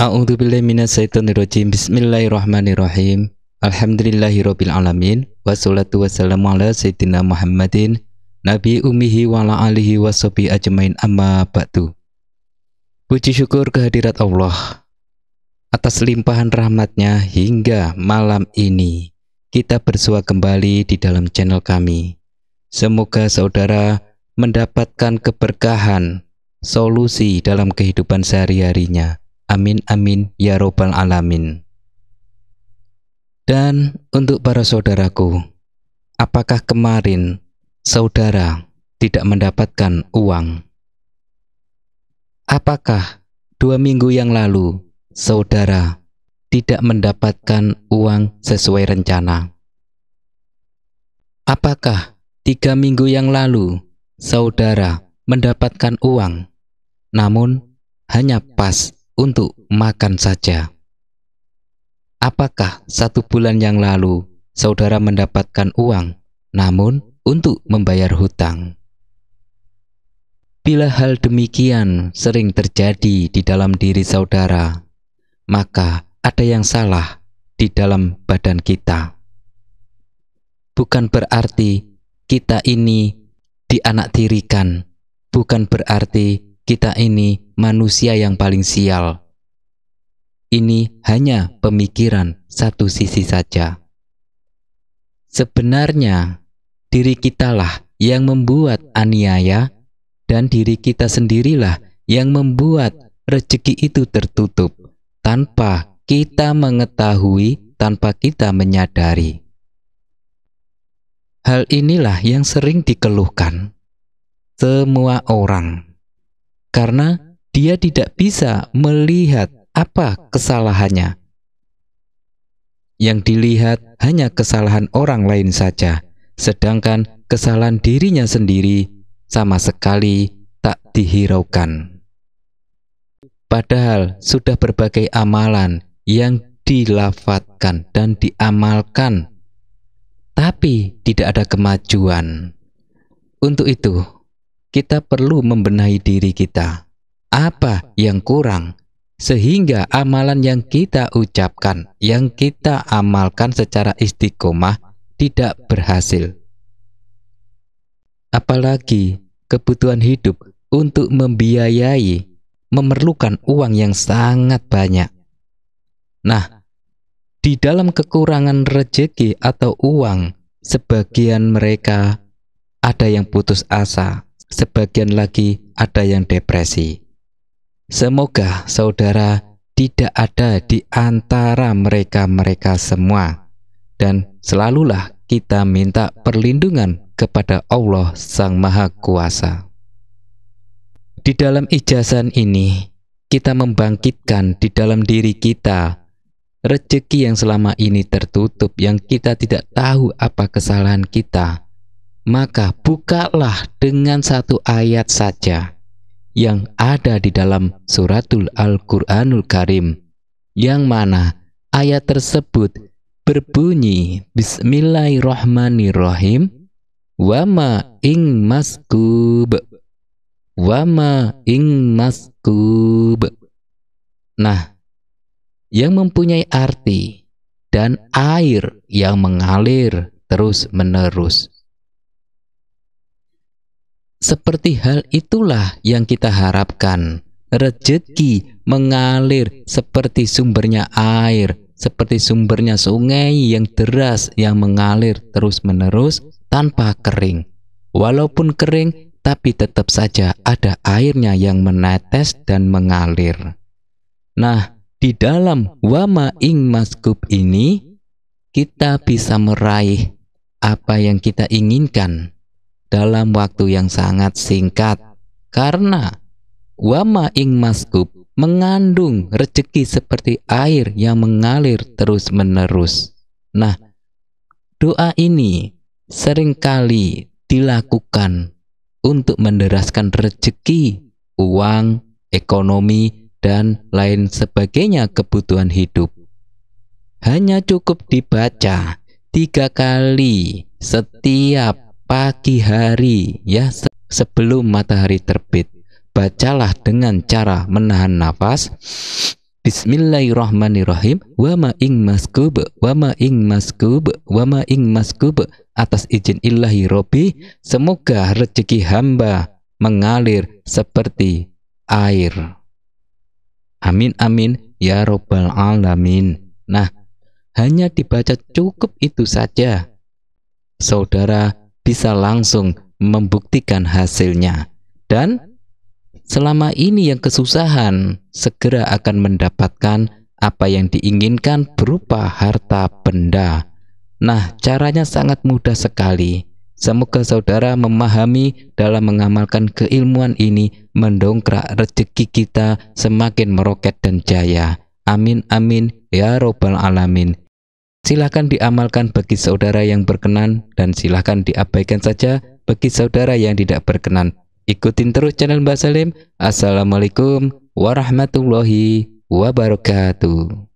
A'udzubillahi rajim. Bismillahirrahmanirrahim. Alhamdulillahirabbil alamin wassalatu wassalamu ala sayyidina Muhammadin nabi ummihi wa ala alihi washabi ajmain amma ba'du. Puji syukur kehadirat Allah atas limpahan rahmatnya hingga malam ini kita bersua kembali di dalam channel kami. Semoga saudara mendapatkan keberkahan, solusi dalam kehidupan sehari-harinya Amin amin ya robbal alamin. Dan untuk para saudaraku, apakah kemarin saudara tidak mendapatkan uang? Apakah dua minggu yang lalu saudara tidak mendapatkan uang sesuai rencana? Apakah tiga minggu yang lalu saudara mendapatkan uang, namun hanya pas untuk makan saja. Apakah satu bulan yang lalu saudara mendapatkan uang, namun untuk membayar hutang? Bila hal demikian sering terjadi di dalam diri saudara, maka ada yang salah di dalam badan kita. Bukan berarti kita ini dianaktirikan, bukan berarti kita ini manusia yang paling sial. Ini hanya pemikiran satu sisi saja. Sebenarnya, diri kitalah yang membuat aniaya dan diri kita sendirilah yang membuat rezeki itu tertutup tanpa kita mengetahui, tanpa kita menyadari. Hal inilah yang sering dikeluhkan semua orang karena dia tidak bisa melihat apa kesalahannya. Yang dilihat hanya kesalahan orang lain saja, sedangkan kesalahan dirinya sendiri sama sekali tak dihiraukan. Padahal sudah berbagai amalan yang dilafatkan dan diamalkan, tapi tidak ada kemajuan. Untuk itu, kita perlu membenahi diri kita. Apa yang kurang? Sehingga amalan yang kita ucapkan, yang kita amalkan secara istiqomah tidak berhasil. Apalagi kebutuhan hidup untuk membiayai memerlukan uang yang sangat banyak. Nah, di dalam kekurangan rejeki atau uang, sebagian mereka ada yang putus asa, sebagian lagi ada yang depresi. Semoga saudara tidak ada di antara mereka-mereka semua dan selalulah kita minta perlindungan kepada Allah Sang Maha Kuasa. Di dalam ijazan ini, kita membangkitkan di dalam diri kita rezeki yang selama ini tertutup yang kita tidak tahu apa kesalahan kita maka bukalah dengan satu ayat saja yang ada di dalam suratul Al-Quranul Karim, yang mana ayat tersebut berbunyi Bismillahirrahmanirrahim Wama ing maskub Wama ing maskub Nah, yang mempunyai arti dan air yang mengalir terus-menerus. Seperti hal itulah yang kita harapkan. Rezeki mengalir seperti sumbernya air, seperti sumbernya sungai yang deras yang mengalir terus-menerus tanpa kering. Walaupun kering, tapi tetap saja ada airnya yang menetes dan mengalir. Nah, di dalam wama ing maskub ini, kita bisa meraih apa yang kita inginkan dalam waktu yang sangat singkat karena wama ing maskub mengandung rezeki seperti air yang mengalir terus-menerus. Nah, doa ini seringkali dilakukan untuk menderaskan rezeki, uang, ekonomi, dan lain sebagainya kebutuhan hidup. Hanya cukup dibaca tiga kali setiap pagi hari ya sebelum matahari terbit bacalah dengan cara menahan nafas Bismillahirrahmanirrahim wa ma ing maskub wa ma ing maskub wa ma ing maskub atas izin Ilahi Robi semoga rezeki hamba mengalir seperti air amin amin ya robbal alamin nah hanya dibaca cukup itu saja saudara bisa langsung membuktikan hasilnya. Dan selama ini yang kesusahan segera akan mendapatkan apa yang diinginkan berupa harta benda. Nah, caranya sangat mudah sekali. Semoga saudara memahami dalam mengamalkan keilmuan ini mendongkrak rezeki kita semakin meroket dan jaya. Amin amin ya robbal alamin. Silahkan diamalkan bagi saudara yang berkenan dan silahkan diabaikan saja bagi saudara yang tidak berkenan. Ikutin terus channel Mbak Salim. Assalamualaikum warahmatullahi wabarakatuh.